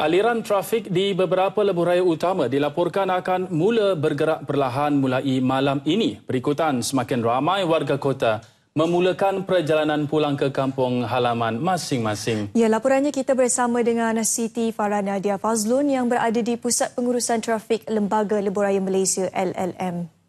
Aliran trafik di beberapa lebuh raya utama dilaporkan akan mula bergerak perlahan mulai malam ini. Berikutan semakin ramai warga kota memulakan perjalanan pulang ke kampung halaman masing-masing. Ya, laporannya kita bersama dengan Siti Farah Nadia Fazlun yang berada di Pusat Pengurusan Trafik Lembaga Lebuh Raya Malaysia LLM.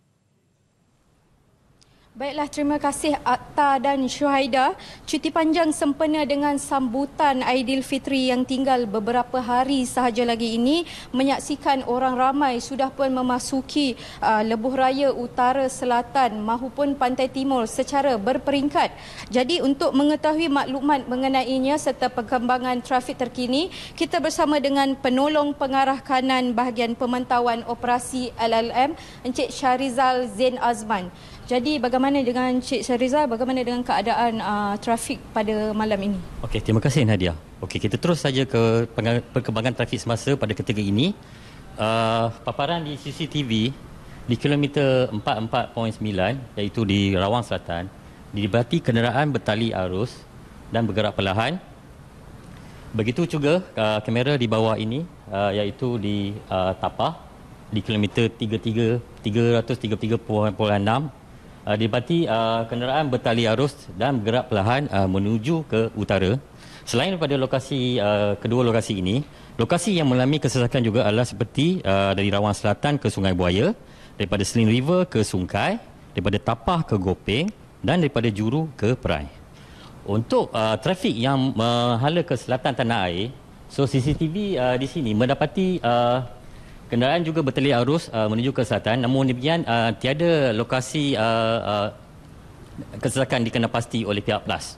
Baiklah, terima kasih Akta dan Syuhaida. Cuti panjang sempena dengan sambutan Aidilfitri yang tinggal beberapa hari sahaja lagi ini menyaksikan orang ramai sudah pun memasuki uh, lebuh raya utara selatan maupun pantai timur secara berperingkat. Jadi untuk mengetahui maklumat mengenainya serta perkembangan trafik terkini, kita bersama dengan penolong pengarah kanan bahagian pemantauan operasi LLM Encik Syarizal Zain Azman. Jadi bagaimana dengan Cik Syariza, bagaimana dengan keadaan uh, trafik pada malam ini? Okey, terima kasih Nadia. Okey, kita terus saja ke perkembangan trafik semasa pada ketika ini. Uh, paparan di CCTV di kilometer 44.9 iaitu di Rawang Selatan, didapati kenderaan bertali arus dan bergerak perlahan. Begitu juga uh, kamera di bawah ini uh, iaitu di uh, Tapah di kilometer 33 333.6 uh, dibati uh, kenderaan bertali arus dan bergerak perlahan uh, menuju ke utara. Selain daripada lokasi uh, kedua lokasi ini, lokasi yang mengalami kesesakan juga adalah seperti uh, dari Rawang Selatan ke Sungai Buaya, daripada Seling River ke Sungai, daripada Tapah ke Gopeng dan daripada Juru ke Perai. Untuk uh, trafik yang menghala uh, ke selatan tanah air, so CCTV uh, di sini mendapati uh, Kendaraan juga bertelik arus uh, menuju ke selatan namun demikian uh, tiada lokasi uh, uh, kesesakan pasti oleh pihak PLAS.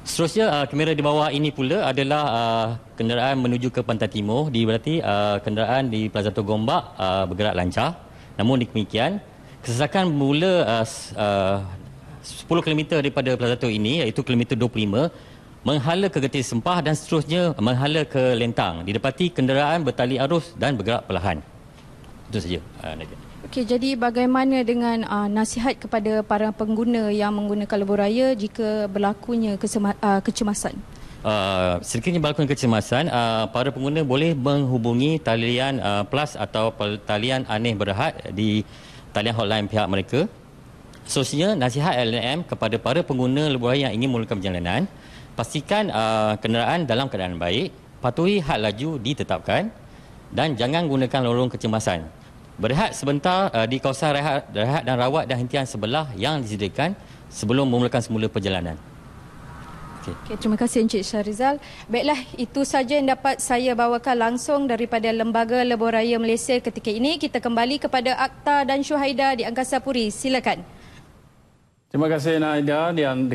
Seterusnya uh, kamera di bawah ini pula adalah uh, kendaraan menuju ke pantai timur di berarti uh, kendaraan di Plaza Tu Gombak uh, bergerak lancar. Namun demikian kesesakan bermula uh, uh, 10 km daripada Plaza Tu ini iaitu kilometer 25 menghala ke getir sempah dan seterusnya menghala ke lentang. Didapati kenderaan bertali arus dan bergerak perlahan. Itu saja. Ah, Okey, jadi bagaimana dengan uh, nasihat kepada para pengguna yang menggunakan lebuh raya jika berlakunya kesema- uh, kecemasan? Uh, sekiranya berlakunya kecemasan, uh, para pengguna boleh menghubungi talian uh, plus atau talian aneh berehat di talian hotline pihak mereka. Sosnya nasihat LNM kepada para pengguna lebuh raya yang ingin memulakan perjalanan pastikan uh, kenderaan dalam keadaan baik, patuhi had laju ditetapkan dan jangan gunakan lorong kecemasan. Berehat sebentar uh, di kawasan rehat, rehat dan rawat dan hentian sebelah yang disediakan sebelum memulakan semula perjalanan. Okay. Okay, terima kasih Encik Syarizal. Baiklah, itu saja yang dapat saya bawakan langsung daripada Lembaga Lebuh Raya Malaysia ketika ini. Kita kembali kepada Akta dan Syuhaida di Angkasa Puri. Silakan. Terima kasih Naida.